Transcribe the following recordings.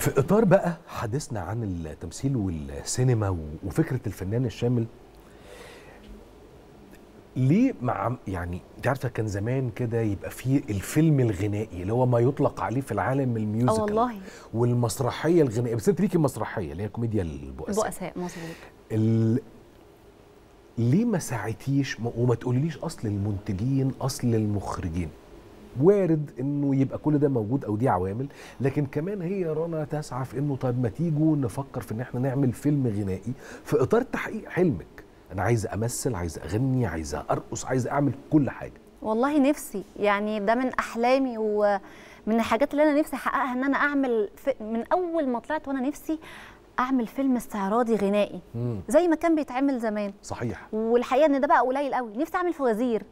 في اطار بقى حديثنا عن التمثيل والسينما وفكره الفنان الشامل ليه مع يعني انت عارفه كان زمان كده يبقى في الفيلم الغنائي اللي هو ما يطلق عليه في العالم الميوزيكال آه، والله والمسرحيه الغنائيه بس انت ليكي مسرحيه اللي هي كوميديا البؤساء البؤساء مظبوط ليه ما ساعتيش وما تقوليليش اصل المنتجين اصل المخرجين وارد انه يبقى كل ده موجود او دي عوامل لكن كمان هي رنا تسعى في انه طب ما تيجوا نفكر في ان احنا نعمل فيلم غنائي في اطار تحقيق حلمك انا عايزه امثل عايزه اغني عايزه ارقص عايزه اعمل كل حاجه والله نفسي يعني ده من احلامي ومن الحاجات اللي انا نفسي احققها ان انا اعمل من اول ما طلعت وانا نفسي اعمل فيلم استعراضي غنائي مم. زي ما كان بيتعمل زمان صحيح والحقيقه ان ده بقى قليل قوي نفسي اعمل فوازير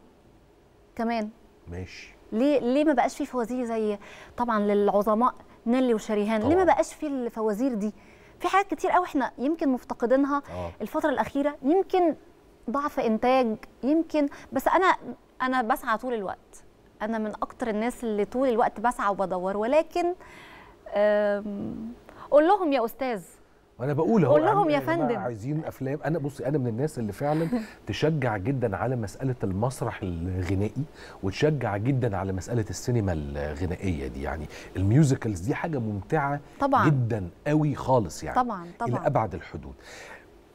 كمان ماشي ليه ليه ما بقاش في فوازير زي طبعا للعظماء نيلي وشريهان ليه ما بقاش في الفوازير دي في حاجات كتير قوي احنا يمكن مفتقدينها آه. الفتره الاخيره يمكن ضعف انتاج يمكن بس انا انا بسعى طول الوقت انا من اكتر الناس اللي طول الوقت بسعى وبدور ولكن قول لهم يا استاذ وانا بقول اهو لهم يا إيه، فندم عايزين افلام انا بصي انا من الناس اللي فعلا تشجع جدا على مساله المسرح الغنائي وتشجع جدا على مساله السينما الغنائيه دي يعني الميوزيكلز دي حاجه ممتعه طبعا جدا قوي خالص يعني طبعا طبعا الى ابعد الحدود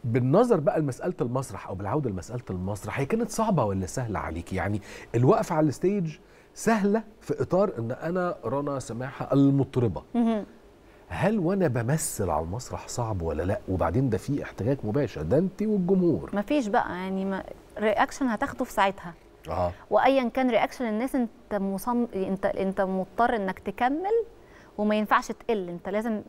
بالنظر بقى لمساله المسرح او بالعوده لمساله المسرح هي كانت صعبه ولا سهله عليك يعني الوقف على الستيج سهله في اطار ان انا رنا سماحه المطربه هل وانا بمثل على المسرح صعب ولا لا وبعدين ده في احتكاك مباشر ده انت والجمهور مفيش بقى يعني ما رياكشن هتاخده في ساعتها اه وايا كان رياكشن الناس انت مصم انت انت مضطر انك تكمل وما ينفعش تقل انت لازم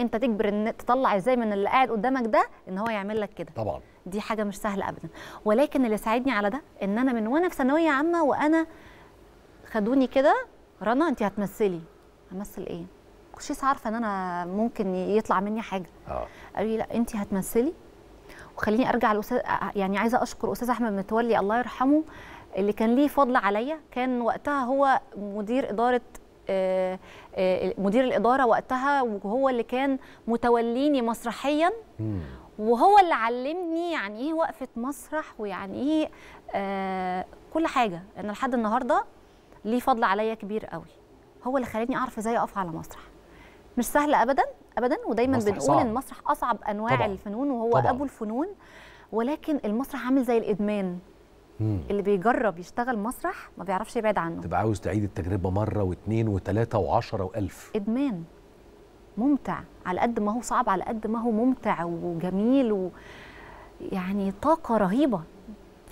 انت تجبر ان تطلع ازاي من اللي قاعد قدامك ده ان هو يعمل لك كده طبعا دي حاجه مش سهله ابدا ولكن اللي ساعدني على ده ان انا من وانا في ثانويه عامه وانا خدوني كده رنا انت هتمثلي همثل ايه كنتش عارفه ان انا ممكن يطلع مني حاجه اه قالوا لي لا انت هتمثلي وخليني ارجع لاستاذ يعني عايزه اشكر استاذ احمد متولي الله يرحمه اللي كان ليه فضل عليا كان وقتها هو مدير اداره آه، آه، مدير الاداره وقتها وهو اللي كان متوليني مسرحيا وهو اللي علمني يعني ايه وقفه مسرح ويعني ايه آه، كل حاجه انا لحد النهارده ليه فضل عليا كبير قوي هو اللي خلاني اعرف ازاي اقف على مسرح مش سهل ابدا ابدا ودايما بنقول صعب. المسرح اصعب انواع طبعًا. الفنون وهو طبعًا. ابو الفنون ولكن المسرح عامل زي الادمان مم. اللي بيجرب يشتغل مسرح ما بيعرفش يبعد عنه تبقى عاوز تعيد التجربه مره واثنين وثلاثه وعشرة والف ادمان ممتع على قد ما هو صعب على قد ما هو ممتع وجميل ويعني يعني طاقه رهيبه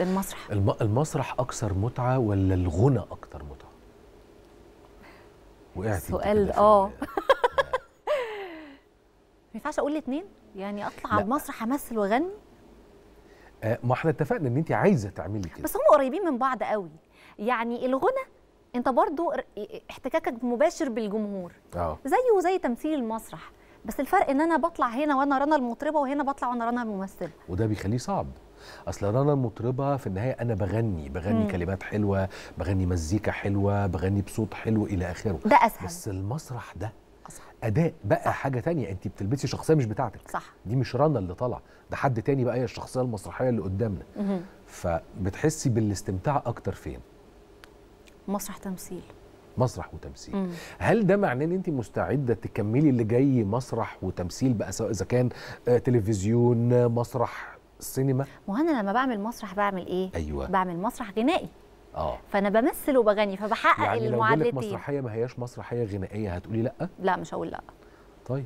للمسرح الم... المسرح اكثر متعه ولا الغنى اكثر متعه وقعت سؤال اه ما ينفعش اقول الاثنين يعني اطلع على المسرح امثل واغني آه ما احنا اتفقنا ان انت عايزه تعملي كده بس هم قريبين من بعض قوي يعني الغنى انت برضو احتكاكك مباشر بالجمهور اه زيه زي تمثيل المسرح بس الفرق ان انا بطلع هنا وانا رنا المطربه وهنا بطلع وانا رنا الممثله وده بيخليه صعب اصل رنا المطربه في النهايه انا بغني بغني مم. كلمات حلوه بغني مزيكا حلوه بغني بصوت حلو الى اخره ده اسهل بس المسرح ده صح. اداء بقى صح. حاجه تانية انت بتلبسي شخصيه مش بتاعتك صح. دي مش رنا اللي طالعه ده حد تاني بقى هي الشخصيه المسرحيه اللي قدامنا مه. فبتحسي بالاستمتاع اكتر فين مسرح تمثيل مسرح وتمثيل مم. هل ده معناه ان انت مستعده تكملي اللي جاي مسرح وتمثيل بقى سواء اذا كان آه، تلفزيون آه، مسرح سينما ما انا لما بعمل مسرح بعمل ايه أيوة. بعمل مسرح غنائي اه فانا بمثل وبغني فبحقق يعني لو مسرحيه ما هياش مسرحيه غنائيه هتقولي لا لا مش هقول لا طيب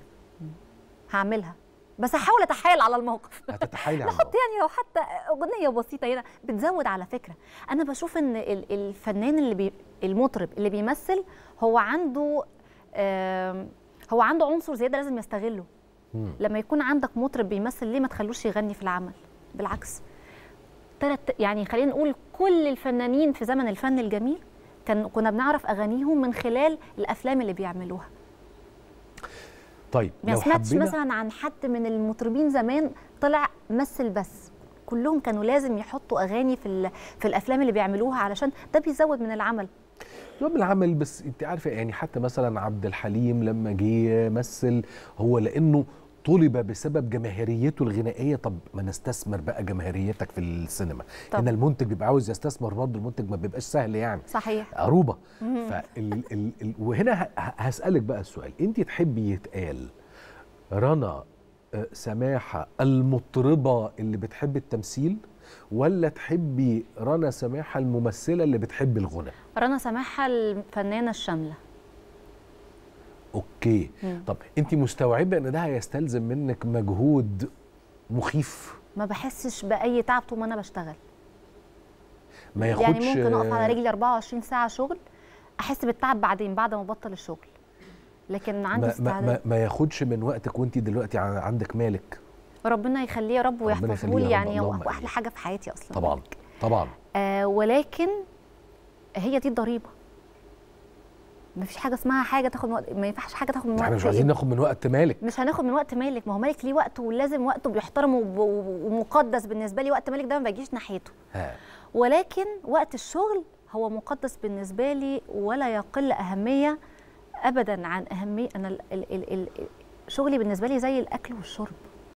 هعملها بس هحاول اتحايل على الموقف هتتحايل على الموقف يعني لو حتى اغنيه بسيطه هنا بتزود على فكره انا بشوف ان الفنان اللي بي المطرب اللي بيمثل هو عنده هو عنده عنصر زياده لازم يستغله لما يكون عندك مطرب بيمثل ليه ما تخلوش يغني في العمل بالعكس ثلاث يعني خلينا نقول كل الفنانين في زمن الفن الجميل كان كنا بنعرف اغانيهم من خلال الافلام اللي بيعملوها طيب ما سمعتش مثلا عن حد من المطربين زمان طلع مثل بس كلهم كانوا لازم يحطوا اغاني في في الافلام اللي بيعملوها علشان ده بيزود من العمل من العمل بس انت عارفه يعني حتى مثلا عبد الحليم لما جه مثل هو لانه طلب بسبب جماهيريته الغنائيه طب ما نستثمر بقى جماهيريتك في السينما طب. ان المنتج بيبقى عاوز يستثمر برضه المنتج ما بيبقاش سهل يعني صحيح عروبه فال... ال... ال... وهنا هسالك بقى السؤال انت تحبي يتقال رنا آه، سماحه المطربه اللي بتحب التمثيل ولا تحبي رنا سماحه الممثله اللي بتحب الغنى رنا سماحه الفنانه الشامله اوكي مم. طب انت مستوعبه ان ده هيستلزم منك مجهود مخيف ما بحسش باي تعب طول ما انا بشتغل ما يعني ياخدش يعني ممكن اقف على رجلي 24 ساعه شغل احس بالتعب بعدين بعد ما ابطل الشغل لكن عندي ما, ما, ما, ما ياخدش من وقتك وانت دلوقتي عندك مالك ربنا يخليه يا رب ويحفظه لي يعني احلى حاجه في حياتي اصلا طبعا طبعا آه ولكن هي دي الضريبه ما فيش حاجه اسمها حاجه تاخد من وقت ما ينفعش حاجه تاخد من وقت احنا مش عايزين ناخد من وقت مالك مش هناخد من وقت مالك ما هو مالك ليه وقته ولازم وقته بيحترم ومقدس بالنسبه لي وقت مالك ده ما بجيش ناحيته ولكن وقت الشغل هو مقدس بالنسبه لي ولا يقل اهميه ابدا عن اهميه انا ال ال ال ال شغلي بالنسبه لي زي الاكل والشرب